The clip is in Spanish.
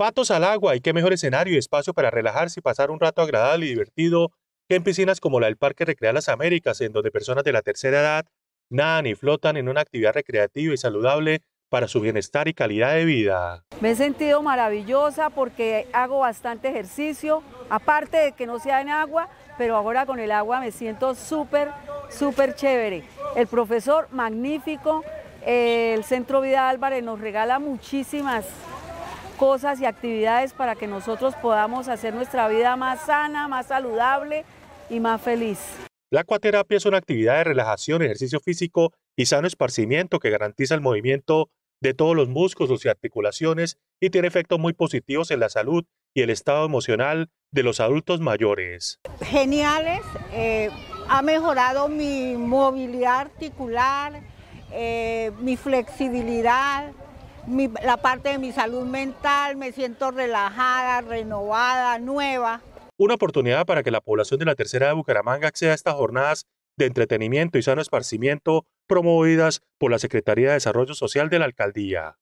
Patos al agua y qué mejor escenario y espacio para relajarse y pasar un rato agradable y divertido que en piscinas como la del Parque Recrear Las Américas, en donde personas de la tercera edad nadan y flotan en una actividad recreativa y saludable para su bienestar y calidad de vida. Me he sentido maravillosa porque hago bastante ejercicio, aparte de que no sea en agua, pero ahora con el agua me siento súper, súper chévere. El profesor, magnífico, el Centro Vida Álvarez nos regala muchísimas cosas y actividades para que nosotros podamos hacer nuestra vida más sana, más saludable y más feliz. La acuaterapia es una actividad de relajación, ejercicio físico y sano esparcimiento que garantiza el movimiento de todos los músculos y articulaciones y tiene efectos muy positivos en la salud y el estado emocional de los adultos mayores. Geniales, eh, ha mejorado mi movilidad articular, eh, mi flexibilidad, la parte de mi salud mental, me siento relajada, renovada, nueva. Una oportunidad para que la población de la Tercera de Bucaramanga acceda a estas jornadas de entretenimiento y sano esparcimiento promovidas por la Secretaría de Desarrollo Social de la Alcaldía.